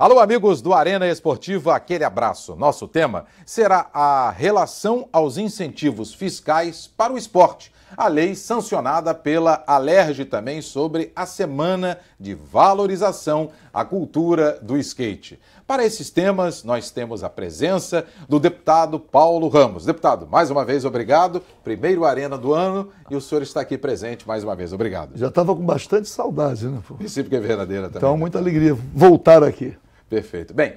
Alô, amigos do Arena Esportiva, aquele abraço. Nosso tema será a relação aos incentivos fiscais para o esporte. A lei sancionada pela Alerj também sobre a semana de valorização à cultura do skate. Para esses temas, nós temos a presença do deputado Paulo Ramos. Deputado, mais uma vez, obrigado. Primeiro Arena do ano e o senhor está aqui presente mais uma vez. Obrigado. Já estava com bastante saudade, né? Princípio que é verdadeira também. Então, muita alegria voltar aqui. Perfeito. Bem,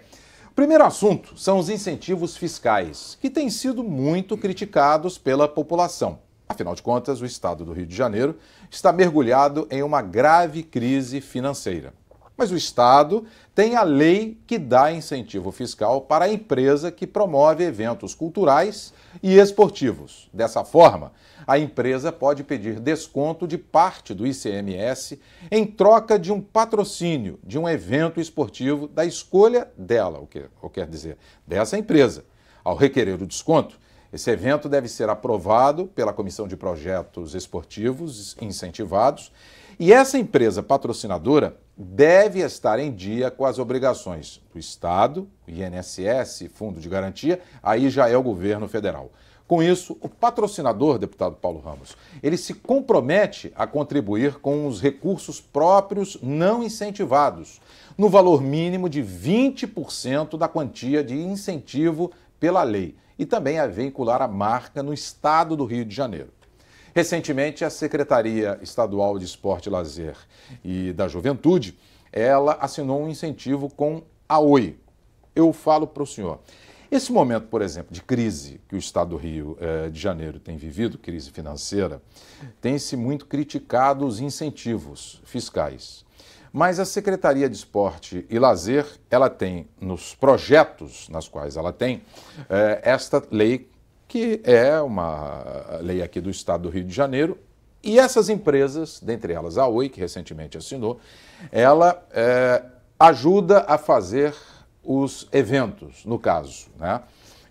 o primeiro assunto são os incentivos fiscais, que têm sido muito criticados pela população. Afinal de contas, o estado do Rio de Janeiro está mergulhado em uma grave crise financeira. Mas o Estado tem a lei que dá incentivo fiscal para a empresa que promove eventos culturais e esportivos. Dessa forma, a empresa pode pedir desconto de parte do ICMS em troca de um patrocínio de um evento esportivo da escolha dela, o que, quer dizer, dessa empresa. Ao requerer o desconto, esse evento deve ser aprovado pela Comissão de Projetos Esportivos Incentivados e essa empresa patrocinadora deve estar em dia com as obrigações do Estado, INSS, Fundo de Garantia, aí já é o governo federal. Com isso, o patrocinador, deputado Paulo Ramos, ele se compromete a contribuir com os recursos próprios não incentivados, no valor mínimo de 20% da quantia de incentivo pela lei, e também a veicular a marca no estado do Rio de Janeiro. Recentemente, a Secretaria Estadual de Esporte, Lazer e da Juventude, ela assinou um incentivo com a OI. Eu falo para o senhor, esse momento, por exemplo, de crise que o Estado do Rio eh, de Janeiro tem vivido, crise financeira, tem-se muito criticado os incentivos fiscais. Mas a Secretaria de Esporte e Lazer, ela tem nos projetos nas quais ela tem eh, esta lei que é uma lei aqui do estado do Rio de Janeiro. E essas empresas, dentre elas a Oi, que recentemente assinou, ela é, ajuda a fazer os eventos, no caso, né?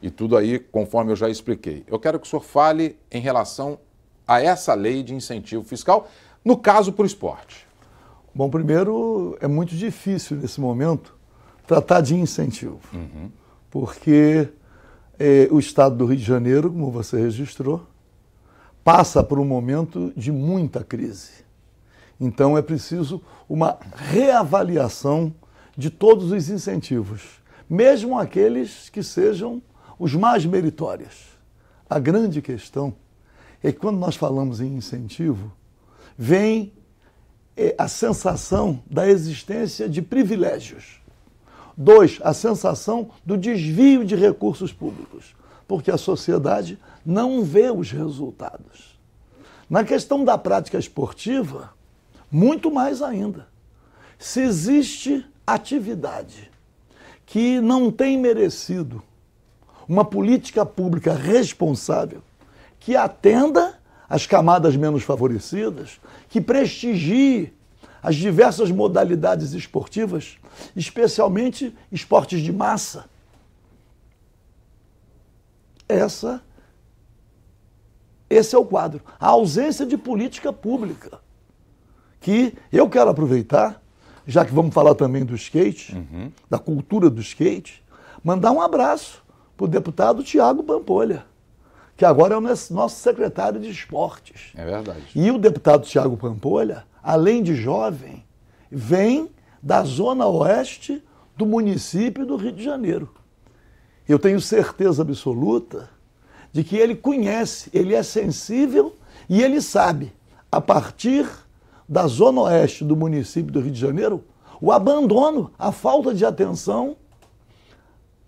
E tudo aí conforme eu já expliquei. Eu quero que o senhor fale em relação a essa lei de incentivo fiscal, no caso para o esporte. Bom, primeiro, é muito difícil nesse momento tratar de incentivo, uhum. porque eh, o estado do Rio de Janeiro, como você registrou, passa por um momento de muita crise. Então é preciso uma reavaliação de todos os incentivos, mesmo aqueles que sejam os mais meritórios. A grande questão é que quando nós falamos em incentivo, vem é, a sensação da existência de privilégios. Dois, a sensação do desvio de recursos públicos, porque a sociedade não vê os resultados. Na questão da prática esportiva, muito mais ainda. Se existe atividade que não tem merecido uma política pública responsável que atenda as camadas menos favorecidas, que prestigie as diversas modalidades esportivas, especialmente esportes de massa. Essa esse é o quadro, a ausência de política pública. Que eu quero aproveitar, já que vamos falar também do skate, uhum. da cultura do skate, mandar um abraço para o deputado Tiago Pampolha, que agora é o nosso secretário de esportes. É verdade. E o deputado Tiago Pampolha além de jovem, vem da zona oeste do município do Rio de Janeiro. Eu tenho certeza absoluta de que ele conhece, ele é sensível e ele sabe, a partir da zona oeste do município do Rio de Janeiro, o abandono, a falta de atenção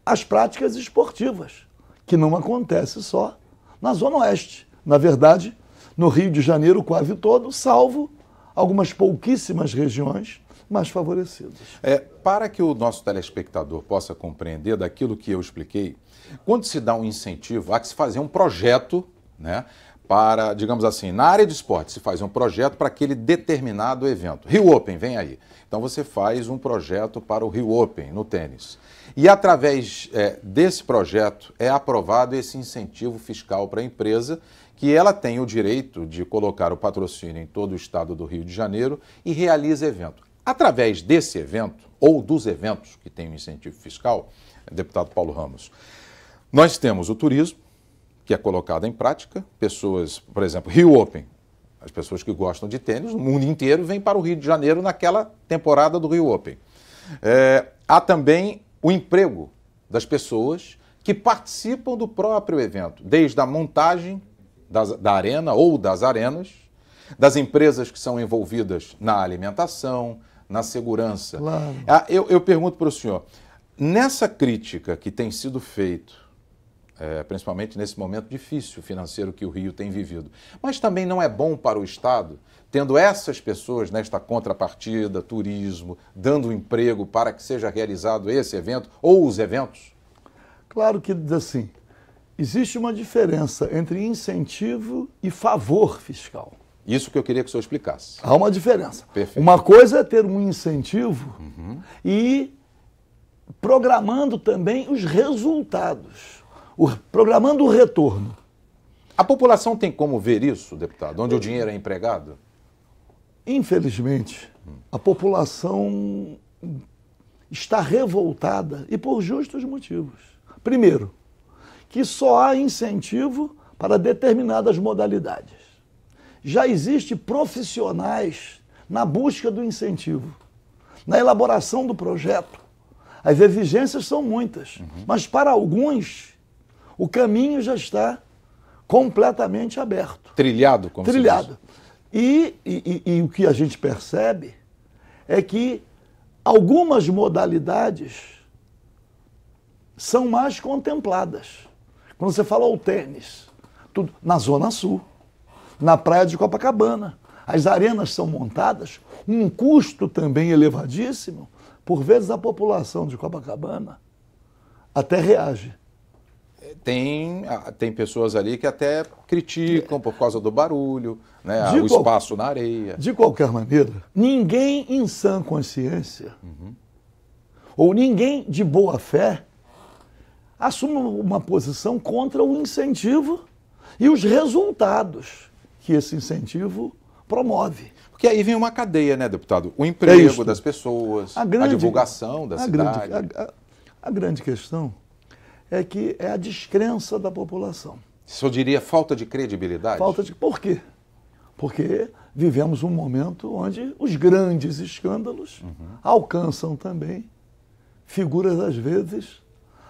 às práticas esportivas, que não acontece só na zona oeste. Na verdade, no Rio de Janeiro quase todo, salvo algumas pouquíssimas regiões mais favorecidas. É, para que o nosso telespectador possa compreender daquilo que eu expliquei, quando se dá um incentivo, há que se fazer um projeto, né? Para, digamos assim, na área de esporte, se faz um projeto para aquele determinado evento. Rio Open, vem aí. Então você faz um projeto para o Rio Open no tênis. E através é, desse projeto é aprovado esse incentivo fiscal para a empresa que ela tem o direito de colocar o patrocínio em todo o estado do Rio de Janeiro e realiza evento. Através desse evento, ou dos eventos que tem o um incentivo fiscal, deputado Paulo Ramos, nós temos o turismo, que é colocado em prática, pessoas, por exemplo, Rio Open, as pessoas que gostam de tênis o mundo inteiro vem para o Rio de Janeiro naquela temporada do Rio Open. É, há também o emprego das pessoas que participam do próprio evento, desde a montagem da arena ou das arenas, das empresas que são envolvidas na alimentação, na segurança. Claro. Ah, eu, eu pergunto para o senhor, nessa crítica que tem sido feita é, principalmente nesse momento difícil financeiro que o Rio tem vivido. Mas também não é bom para o Estado, tendo essas pessoas nesta contrapartida, turismo, dando emprego para que seja realizado esse evento ou os eventos? Claro que, assim, Existe uma diferença entre incentivo e favor fiscal. Isso que eu queria que o senhor explicasse. Há uma diferença. Perfeito. Uma coisa é ter um incentivo uhum. e programando também os resultados, o, programando o retorno. A população tem como ver isso, deputado? Onde eu... o dinheiro é empregado? Infelizmente, a população está revoltada e por justos motivos. Primeiro, que só há incentivo para determinadas modalidades. Já existem profissionais na busca do incentivo, na elaboração do projeto. As exigências são muitas, uhum. mas para alguns o caminho já está completamente aberto. Trilhado, como Trilhado. E, e, e, e o que a gente percebe é que algumas modalidades são mais contempladas. Quando você falou o tênis, tudo na Zona Sul, na Praia de Copacabana. As arenas são montadas, um custo também elevadíssimo. Por vezes a população de Copacabana até reage. É, tem, ah, tem pessoas ali que até criticam por causa do barulho, né, o qual... espaço na areia. De qualquer maneira, ninguém em sã consciência uhum. ou ninguém de boa fé assume uma posição contra o incentivo e os resultados que esse incentivo promove. Porque aí vem uma cadeia, né, deputado? O emprego é das pessoas, a, grande, a divulgação da a cidade. Grande, a, a, grande questão é que é a descrença da população. Isso eu diria falta de credibilidade? Falta de. Por quê? Porque vivemos um momento onde os grandes escândalos uhum. alcançam também figuras, às vezes,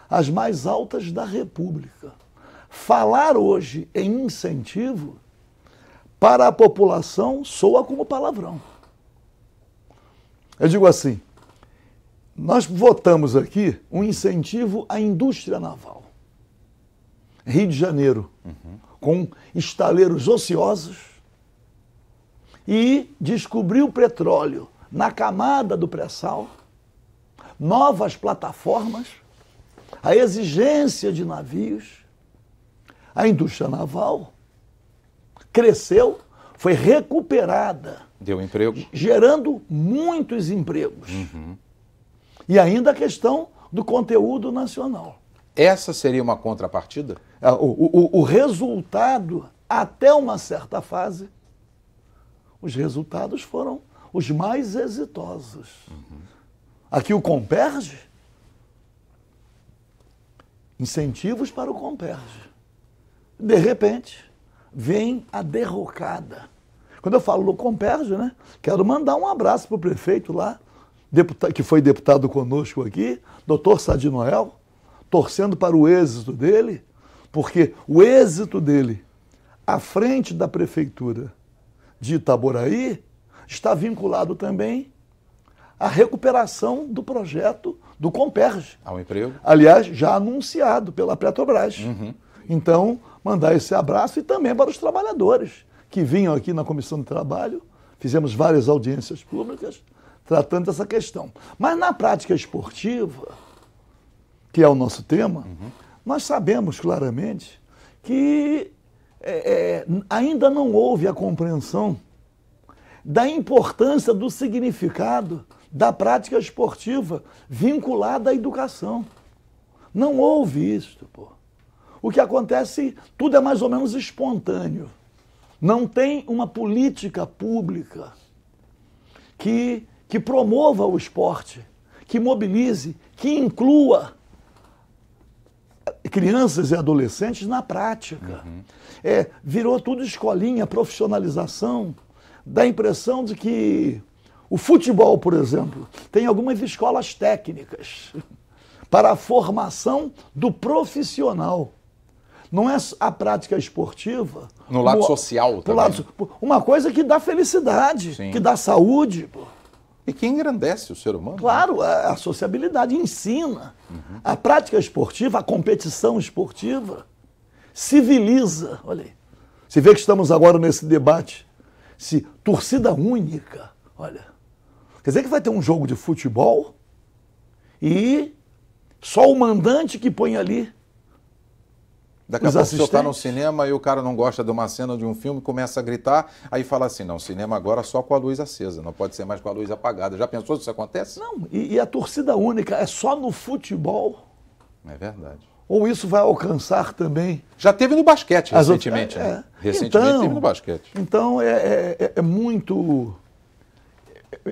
as mais altas da República. Falar hoje em incentivo para a população soa como palavrão. Eu digo assim: nós votamos aqui um incentivo à indústria naval. Rio de Janeiro, uhum. com estaleiros ociosos, e descobriu petróleo na camada do pré-sal, novas plataformas a exigência de navios, a indústria naval cresceu, foi recuperada. Deu emprego. Gerando muitos empregos. Uhum. E ainda a questão do conteúdo nacional. Essa seria uma contrapartida? É, o, o, o resultado, até uma certa fase, os resultados foram os mais exitosos. Uhum. Aqui o Comperge incentivos para o Comperj. De repente, vem a derrocada. Quando eu falo do Comperj, né, quero mandar um abraço para o prefeito lá, que foi deputado conosco aqui, doutor Sadi Noel, torcendo para o êxito dele, porque o êxito dele à frente da prefeitura de Itaboraí está vinculado também à recuperação do projeto do Comperge. Ao emprego. Aliás, já anunciado pela Petrobras. Uhum. Então, mandar esse abraço e também para os trabalhadores que vinham aqui na Comissão de Trabalho, fizemos várias audiências públicas tratando dessa questão. Mas na prática esportiva, que é o nosso tema, uhum. nós sabemos claramente que é, é ainda não houve a compreensão da importância do significado da prática esportiva vinculada à educação. Não houve isso, pô. O que acontece, tudo é mais ou menos espontâneo. Não tem uma política pública que, que promova o esporte, que mobilize, que inclua crianças e adolescentes na prática. Uhum. É, virou tudo escolinha, profissionalização, dá a impressão de que o futebol, por exemplo, tem algumas escolas técnicas para a formação do profissional. Não é a prática esportiva. No lado no, social também. Lado, uma coisa que dá felicidade, Sim. que dá saúde. E que engrandece o ser humano. Né? Claro, né? a, a, sociabilidade ensina. Uhum. A prática esportiva, a competição esportiva, civiliza. Olha aí. Você vê que estamos agora nesse debate. Se torcida única, olha. Quer dizer que vai ter um jogo de futebol e só o mandante que põe ali. Daqui a pouco você está no cinema e o cara não gosta de uma cena de um filme, começa a gritar, aí fala assim: não, cinema agora só com a luz acesa, não pode ser mais com a luz apagada. Já pensou se isso acontece? Não, e, e a torcida única é só no futebol? É verdade. Ou isso vai alcançar também? Já teve no basquete recentemente. Né? É, é. Né? Recentemente então, teve no basquete. Então é, é, é, é muito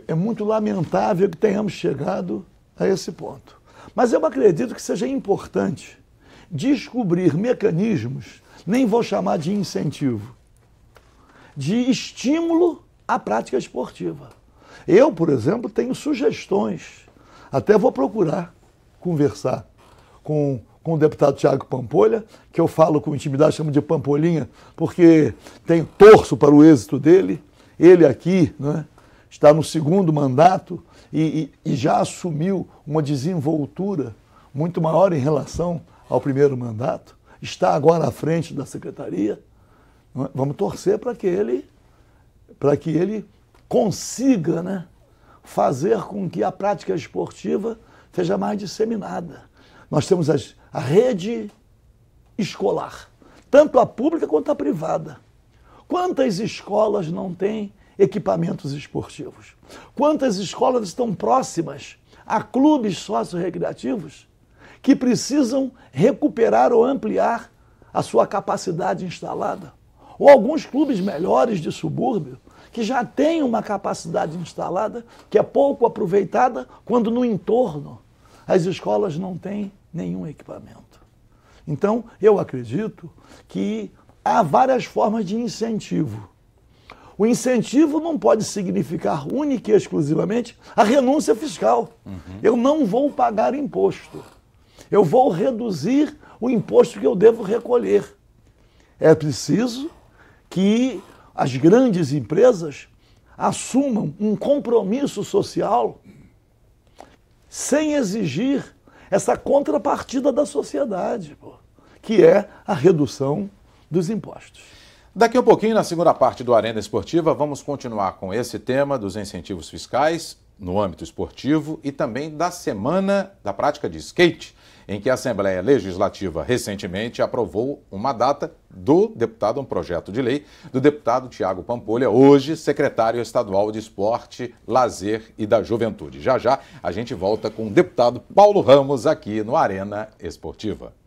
é muito lamentável que tenhamos chegado a esse ponto. Mas eu acredito que seja importante descobrir mecanismos, nem vou chamar de incentivo, de estímulo à prática esportiva. Eu, por exemplo, tenho sugestões, até vou procurar conversar com, com o deputado Tiago Pampolha, que eu falo com intimidade, chamo de Pampolinha, porque tenho torço para o êxito dele, ele aqui, não é? está no segundo mandato e, e, e já assumiu uma desenvoltura muito maior em relação ao primeiro mandato, está agora à frente da secretaria. É? Vamos torcer para que ele para que ele consiga né, fazer com que a prática esportiva seja mais disseminada. Nós temos as, a rede escolar, tanto a pública quanto a privada. Quantas escolas não têm equipamentos esportivos? Quantas escolas estão próximas a clubes sócio-recreativos que precisam recuperar ou ampliar a sua capacidade instalada? Ou alguns clubes melhores de subúrbio que já têm uma capacidade instalada que é pouco aproveitada quando no entorno as escolas não têm nenhum equipamento. Então, eu acredito que há várias formas de incentivo o incentivo não pode significar única e exclusivamente a renúncia fiscal. Uhum. Eu não vou pagar imposto. Eu vou reduzir o imposto que eu devo recolher. É preciso que as grandes empresas assumam um compromisso social sem exigir essa contrapartida da sociedade, que é a redução dos impostos. Daqui a pouquinho, na segunda parte do Arena Esportiva, vamos continuar com esse tema dos incentivos fiscais no âmbito esportivo e também da semana da prática de skate, em que a Assembleia Legislativa recentemente aprovou uma data do deputado, um projeto de lei do deputado Tiago Pampolha, hoje secretário estadual de Esporte, Lazer e da Juventude. Já já a gente volta com o deputado Paulo Ramos aqui no Arena Esportiva.